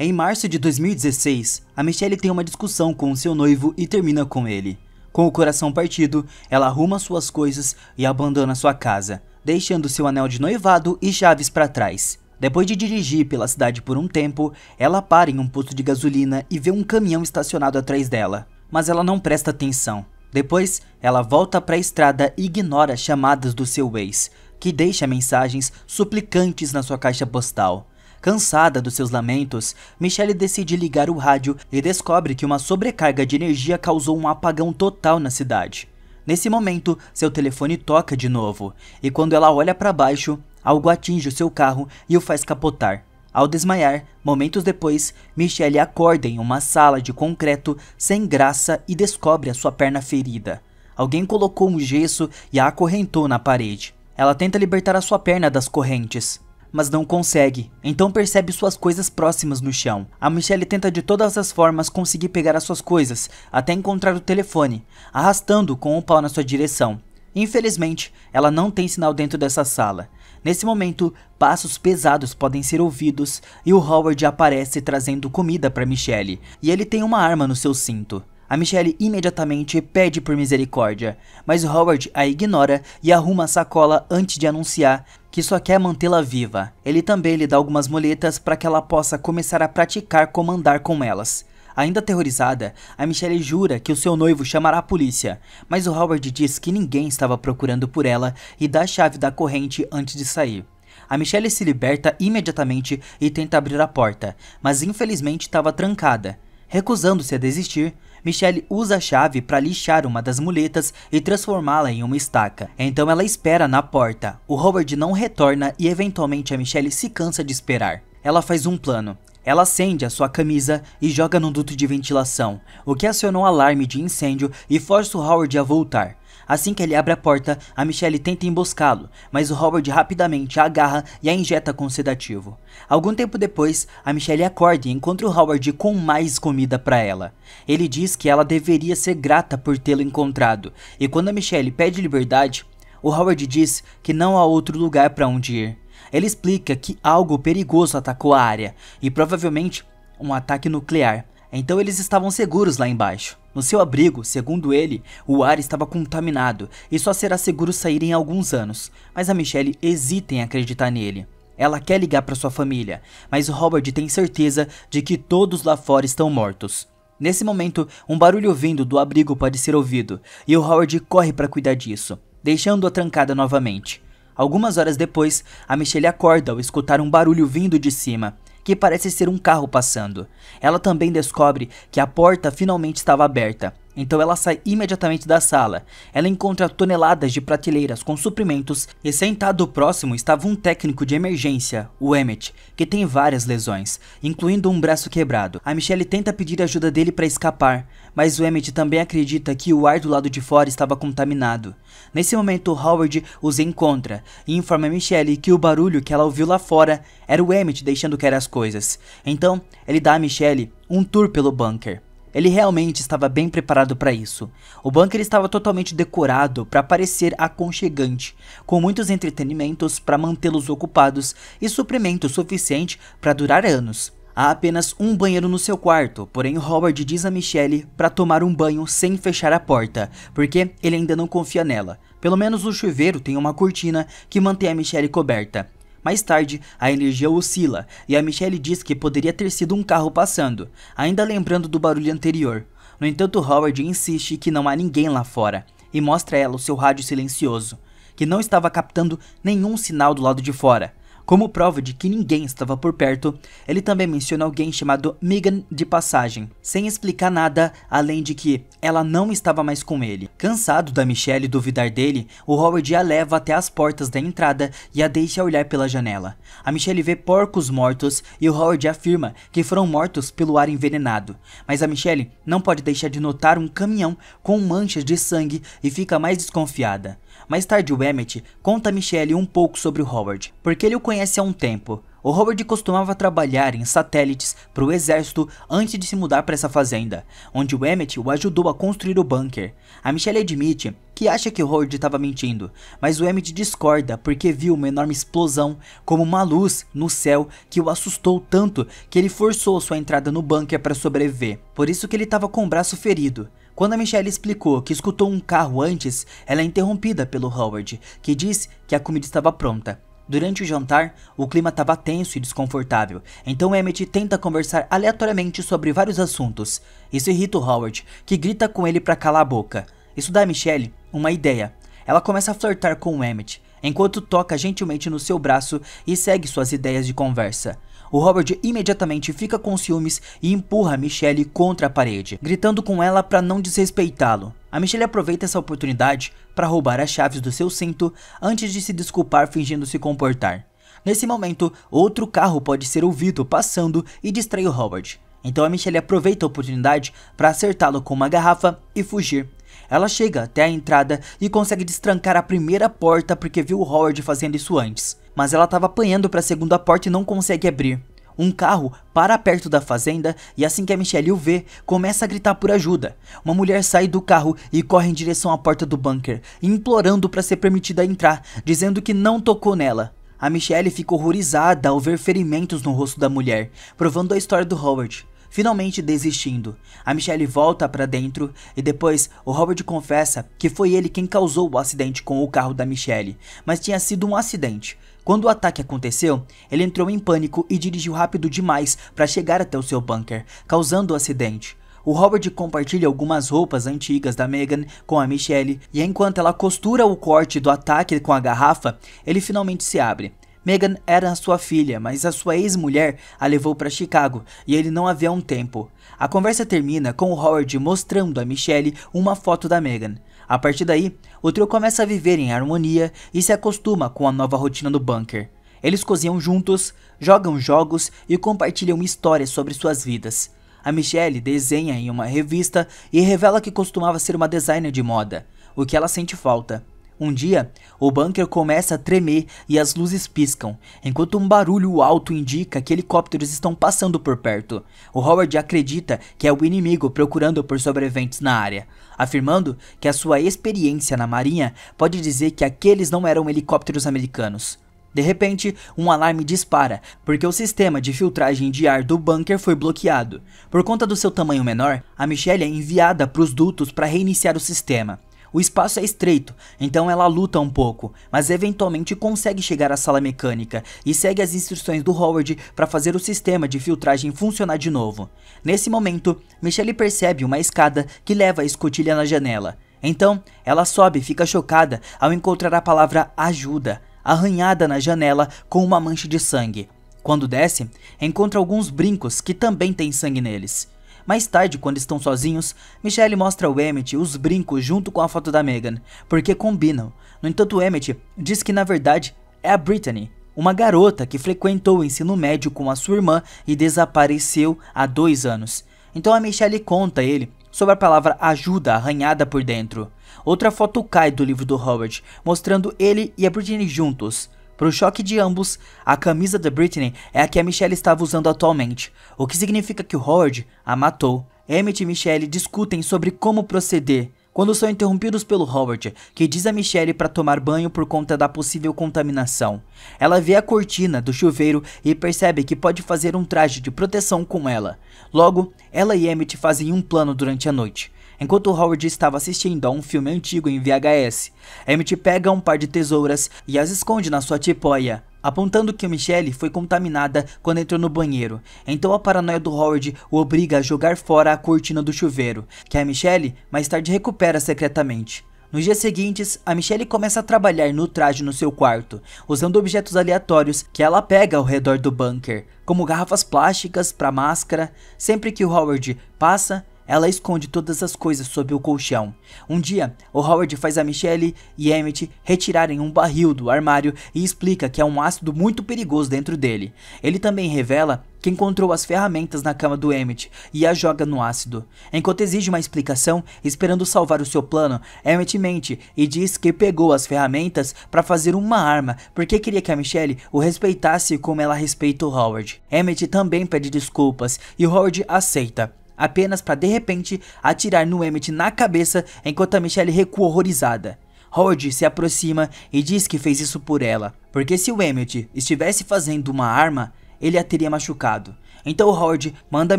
Em março de 2016, a Michelle tem uma discussão com seu noivo e termina com ele. Com o coração partido, ela arruma suas coisas e abandona sua casa, deixando seu anel de noivado e chaves para trás. Depois de dirigir pela cidade por um tempo, ela para em um posto de gasolina e vê um caminhão estacionado atrás dela, mas ela não presta atenção. Depois, ela volta para a estrada e ignora chamadas do seu ex, que deixa mensagens suplicantes na sua caixa postal. Cansada dos seus lamentos, Michelle decide ligar o rádio e descobre que uma sobrecarga de energia causou um apagão total na cidade. Nesse momento, seu telefone toca de novo, e quando ela olha para baixo, algo atinge o seu carro e o faz capotar. Ao desmaiar, momentos depois, Michelle acorda em uma sala de concreto sem graça e descobre a sua perna ferida. Alguém colocou um gesso e a acorrentou na parede. Ela tenta libertar a sua perna das correntes, mas não consegue. Então percebe suas coisas próximas no chão. A Michelle tenta de todas as formas conseguir pegar as suas coisas, até encontrar o telefone, arrastando com o um pau na sua direção. Infelizmente, ela não tem sinal dentro dessa sala. Nesse momento, passos pesados podem ser ouvidos e o Howard aparece trazendo comida para Michelle, e ele tem uma arma no seu cinto. A Michelle imediatamente pede por misericórdia, mas Howard a ignora e arruma a sacola antes de anunciar que só quer mantê-la viva. Ele também lhe dá algumas muletas para que ela possa começar a praticar como andar com elas. Ainda aterrorizada, a Michelle jura que o seu noivo chamará a polícia, mas o Howard diz que ninguém estava procurando por ela e dá a chave da corrente antes de sair. A Michelle se liberta imediatamente e tenta abrir a porta, mas infelizmente estava trancada. Recusando-se a desistir, Michelle usa a chave para lixar uma das muletas e transformá-la em uma estaca. Então ela espera na porta. O Howard não retorna e eventualmente a Michelle se cansa de esperar. Ela faz um plano. Ela acende a sua camisa e joga no duto de ventilação, o que aciona um alarme de incêndio e força o Howard a voltar. Assim que ele abre a porta, a Michelle tenta emboscá-lo, mas o Howard rapidamente a agarra e a injeta com sedativo. Algum tempo depois, a Michelle acorda e encontra o Howard com mais comida para ela. Ele diz que ela deveria ser grata por tê-lo encontrado, e quando a Michelle pede liberdade, o Howard diz que não há outro lugar para onde ir. Ele explica que algo perigoso atacou a área, e provavelmente um ataque nuclear, então eles estavam seguros lá embaixo. No seu abrigo, segundo ele, o ar estava contaminado e só será seguro sair em alguns anos, mas a Michelle hesita em acreditar nele. Ela quer ligar para sua família, mas Robert tem certeza de que todos lá fora estão mortos. Nesse momento, um barulho vindo do abrigo pode ser ouvido, e o Howard corre para cuidar disso, deixando-a trancada novamente. Algumas horas depois, a Michelle acorda ao escutar um barulho vindo de cima que parece ser um carro passando. Ela também descobre que a porta finalmente estava aberta então ela sai imediatamente da sala. Ela encontra toneladas de prateleiras com suprimentos e sentado próximo estava um técnico de emergência, o Emmett, que tem várias lesões, incluindo um braço quebrado. A Michelle tenta pedir ajuda dele para escapar, mas o Emmett também acredita que o ar do lado de fora estava contaminado. Nesse momento, Howard os encontra e informa a Michelle que o barulho que ela ouviu lá fora era o Emmett deixando cair as coisas. Então, ele dá a Michelle um tour pelo bunker. Ele realmente estava bem preparado para isso. O bunker estava totalmente decorado para parecer aconchegante, com muitos entretenimentos para mantê-los ocupados e suprimento suficiente para durar anos. Há apenas um banheiro no seu quarto, porém Howard diz a Michelle para tomar um banho sem fechar a porta, porque ele ainda não confia nela. Pelo menos o chuveiro tem uma cortina que mantém a Michelle coberta, mais tarde, a energia oscila e a Michelle diz que poderia ter sido um carro passando, ainda lembrando do barulho anterior. No entanto, Howard insiste que não há ninguém lá fora e mostra a ela o seu rádio silencioso, que não estava captando nenhum sinal do lado de fora. Como prova de que ninguém estava por perto, ele também menciona alguém chamado Megan de passagem, sem explicar nada além de que ela não estava mais com ele. Cansado da Michelle duvidar dele, o Howard a leva até as portas da entrada e a deixa olhar pela janela. A Michelle vê porcos mortos e o Howard afirma que foram mortos pelo ar envenenado, mas a Michelle não pode deixar de notar um caminhão com manchas de sangue e fica mais desconfiada. Mais tarde o Emmett conta a Michelle um pouco sobre o Howard, porque ele o conhece há um tempo. O Howard costumava trabalhar em satélites para o exército antes de se mudar para essa fazenda, onde o Emmett o ajudou a construir o bunker. A Michelle admite que acha que o Howard estava mentindo, mas o Emmett discorda porque viu uma enorme explosão, como uma luz, no céu que o assustou tanto que ele forçou sua entrada no bunker para sobreviver. Por isso que ele estava com o braço ferido. Quando a Michelle explicou que escutou um carro antes, ela é interrompida pelo Howard, que diz que a comida estava pronta. Durante o jantar, o clima estava tenso e desconfortável, então Emmett tenta conversar aleatoriamente sobre vários assuntos. Isso irrita o Howard, que grita com ele para calar a boca. Isso dá a Michelle uma ideia. Ela começa a flertar com o Emmett, enquanto toca gentilmente no seu braço e segue suas ideias de conversa. O Robert imediatamente fica com ciúmes e empurra Michelle contra a parede, gritando com ela para não desrespeitá-lo. A Michelle aproveita essa oportunidade para roubar as chaves do seu cinto antes de se desculpar fingindo se comportar. Nesse momento, outro carro pode ser ouvido passando e distrai o Howard. Então a Michelle aproveita a oportunidade para acertá-lo com uma garrafa e fugir. Ela chega até a entrada e consegue destrancar a primeira porta porque viu o Howard fazendo isso antes mas ela estava apanhando para a segunda porta e não consegue abrir. Um carro para perto da fazenda e assim que a Michelle o vê, começa a gritar por ajuda. Uma mulher sai do carro e corre em direção à porta do bunker, implorando para ser permitida entrar, dizendo que não tocou nela. A Michelle fica horrorizada ao ver ferimentos no rosto da mulher, provando a história do Howard finalmente desistindo. A Michelle volta para dentro e depois o Robert confessa que foi ele quem causou o acidente com o carro da Michelle, mas tinha sido um acidente. Quando o ataque aconteceu, ele entrou em pânico e dirigiu rápido demais para chegar até o seu bunker, causando o acidente. O Robert compartilha algumas roupas antigas da Megan com a Michelle e enquanto ela costura o corte do ataque com a garrafa, ele finalmente se abre. Megan era sua filha, mas a sua ex-mulher a levou para Chicago e ele não havia um tempo. A conversa termina com Howard mostrando a Michelle uma foto da Megan. A partir daí, o trio começa a viver em harmonia e se acostuma com a nova rotina do bunker. Eles cozinham juntos, jogam jogos e compartilham histórias sobre suas vidas. A Michelle desenha em uma revista e revela que costumava ser uma designer de moda, o que ela sente falta. Um dia, o bunker começa a tremer e as luzes piscam, enquanto um barulho alto indica que helicópteros estão passando por perto. O Howard acredita que é o inimigo procurando por sobreviventes na área, afirmando que a sua experiência na marinha pode dizer que aqueles não eram helicópteros americanos. De repente, um alarme dispara, porque o sistema de filtragem de ar do bunker foi bloqueado. Por conta do seu tamanho menor, a Michelle é enviada para os dutos para reiniciar o sistema. O espaço é estreito, então ela luta um pouco, mas eventualmente consegue chegar à sala mecânica e segue as instruções do Howard para fazer o sistema de filtragem funcionar de novo. Nesse momento, Michelle percebe uma escada que leva a escotilha na janela. Então, ela sobe e fica chocada ao encontrar a palavra ajuda, arranhada na janela com uma mancha de sangue. Quando desce, encontra alguns brincos que também têm sangue neles. Mais tarde, quando estão sozinhos, Michelle mostra ao Emmett os brincos junto com a foto da Megan, porque combinam. No entanto, Emmett diz que na verdade é a Brittany, uma garota que frequentou o ensino médio com a sua irmã e desapareceu há dois anos. Então a Michelle conta a ele sobre a palavra ajuda arranhada por dentro. Outra foto cai do livro do Howard, mostrando ele e a Brittany juntos. Pro choque de ambos, a camisa de Britney é a que a Michelle estava usando atualmente, o que significa que o Howard a matou. Emmett e Michelle discutem sobre como proceder, quando são interrompidos pelo Howard, que diz a Michelle para tomar banho por conta da possível contaminação. Ela vê a cortina do chuveiro e percebe que pode fazer um traje de proteção com ela. Logo, ela e Emmett fazem um plano durante a noite. Enquanto Howard estava assistindo a um filme antigo em VHS, Emmett pega um par de tesouras e as esconde na sua tipóia, apontando que Michelle foi contaminada quando entrou no banheiro. Então a paranoia do Howard o obriga a jogar fora a cortina do chuveiro, que a Michelle mais tarde recupera secretamente. Nos dias seguintes, a Michelle começa a trabalhar no traje no seu quarto, usando objetos aleatórios que ela pega ao redor do bunker, como garrafas plásticas para máscara. Sempre que o Howard passa, ela esconde todas as coisas sob o colchão. Um dia, o Howard faz a Michelle e Emmett retirarem um barril do armário e explica que há é um ácido muito perigoso dentro dele. Ele também revela que encontrou as ferramentas na cama do Emmett e a joga no ácido. Enquanto exige uma explicação, esperando salvar o seu plano, Emmett mente e diz que pegou as ferramentas para fazer uma arma porque queria que a Michelle o respeitasse como ela respeita o Howard. Emmett também pede desculpas e o Howard aceita apenas para de repente atirar no Emmett na cabeça enquanto a Michelle recua horrorizada. Howard se aproxima e diz que fez isso por ela, porque se o Emmett estivesse fazendo uma arma, ele a teria machucado. Então Howard manda a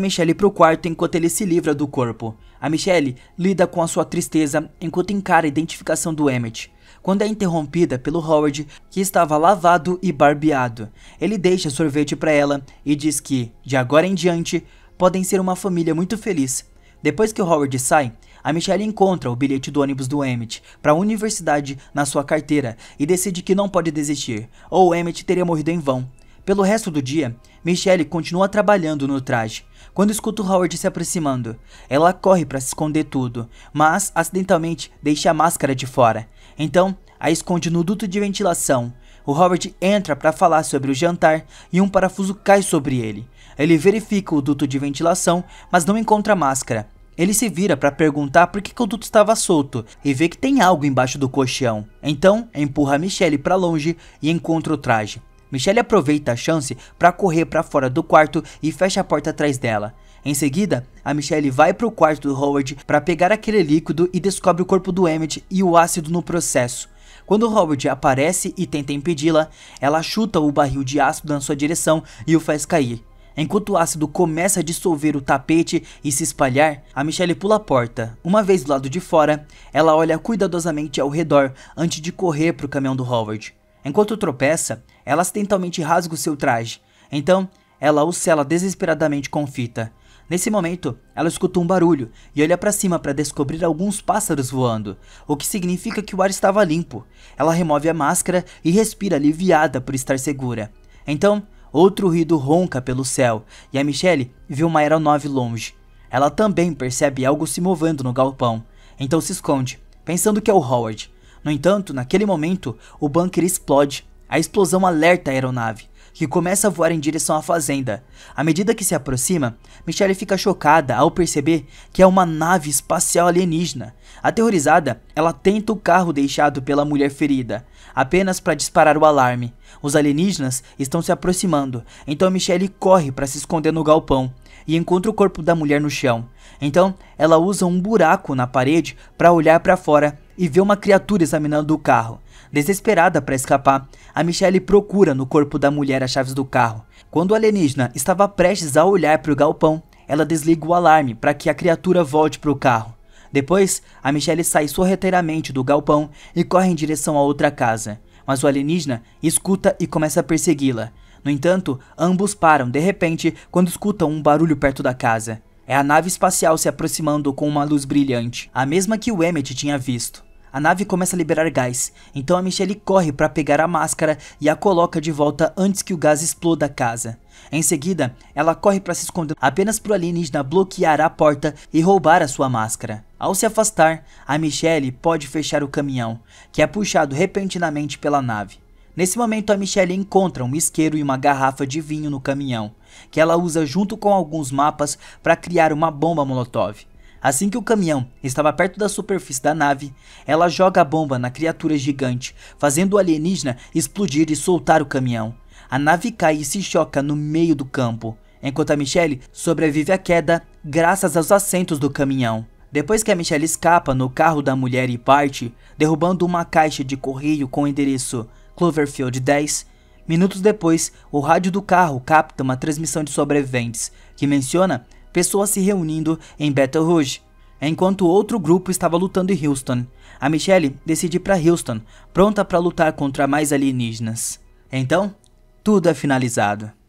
Michelle o quarto enquanto ele se livra do corpo. A Michelle lida com a sua tristeza enquanto encara a identificação do Emmett. Quando é interrompida pelo Howard, que estava lavado e barbeado, ele deixa sorvete para ela e diz que, de agora em diante, podem ser uma família muito feliz. Depois que o Howard sai, a Michelle encontra o bilhete do ônibus do Emmett para a universidade na sua carteira e decide que não pode desistir, ou Emmett teria morrido em vão. Pelo resto do dia, Michelle continua trabalhando no traje. Quando escuta o Howard se aproximando, ela corre para se esconder tudo, mas acidentalmente deixa a máscara de fora. Então, a esconde no duto de ventilação. O Howard entra para falar sobre o jantar e um parafuso cai sobre ele. Ele verifica o duto de ventilação, mas não encontra máscara. Ele se vira para perguntar por que, que, o duto estava solto e vê que tem algo embaixo do colchão. Então, empurra Michelle para longe e encontra o traje. Michelle aproveita a chance para correr para fora do quarto e fecha a porta atrás dela. Em seguida, a Michelle vai para o quarto do Howard para pegar aquele líquido e descobre o corpo do Emmett e o ácido no processo. Quando Howard aparece e tenta impedi-la, ela chuta o barril de ácido na sua direção e o faz cair. Enquanto o ácido começa a dissolver o tapete e se espalhar, a Michelle pula a porta. Uma vez do lado de fora, ela olha cuidadosamente ao redor antes de correr para o caminhão do Howard. Enquanto tropeça, ela acidentalmente rasga o seu traje. Então, ela o sela desesperadamente com fita. Nesse momento, ela escuta um barulho e olha para cima para descobrir alguns pássaros voando, o que significa que o ar estava limpo. Ela remove a máscara e respira aliviada por estar segura. Então, Outro ruído ronca pelo céu e a Michelle viu uma aeronave longe. Ela também percebe algo se movendo no galpão, então se esconde, pensando que é o Howard. No entanto, naquele momento, o bunker explode. A explosão alerta a aeronave, que começa a voar em direção à fazenda. À medida que se aproxima, Michelle fica chocada ao perceber que é uma nave espacial alienígena Aterrorizada, ela tenta o carro deixado pela mulher ferida, apenas para disparar o alarme. Os alienígenas estão se aproximando, então Michelle corre para se esconder no galpão e encontra o corpo da mulher no chão. Então, ela usa um buraco na parede para olhar para fora e vê uma criatura examinando o carro. Desesperada para escapar, a Michelle procura no corpo da mulher as chaves do carro. Quando o alienígena estava prestes a olhar para o galpão, ela desliga o alarme para que a criatura volte para o carro. Depois, a Michelle sai sorrateiramente do galpão e corre em direção a outra casa, mas o alienígena escuta e começa a persegui-la. No entanto, ambos param de repente quando escutam um barulho perto da casa. É a nave espacial se aproximando com uma luz brilhante, a mesma que o Emmet tinha visto. A nave começa a liberar gás, então a Michelle corre para pegar a máscara e a coloca de volta antes que o gás exploda a casa. Em seguida, ela corre para se esconder apenas para o alienígena bloquear a porta e roubar a sua máscara. Ao se afastar, a Michelle pode fechar o caminhão, que é puxado repentinamente pela nave. Nesse momento, a Michelle encontra um isqueiro e uma garrafa de vinho no caminhão, que ela usa junto com alguns mapas para criar uma bomba molotov. Assim que o caminhão estava perto da superfície da nave, ela joga a bomba na criatura gigante, fazendo o alienígena explodir e soltar o caminhão. A nave cai e se choca no meio do campo, enquanto a Michelle sobrevive à queda graças aos assentos do caminhão. Depois que a Michelle escapa no carro da mulher e parte, derrubando uma caixa de correio com o endereço Cloverfield 10, minutos depois, o rádio do carro capta uma transmissão de sobreviventes, que menciona pessoas se reunindo em Battle Rouge, enquanto outro grupo estava lutando em Houston. A Michelle decide ir para Houston, pronta para lutar contra mais alienígenas. Então, tudo é finalizado.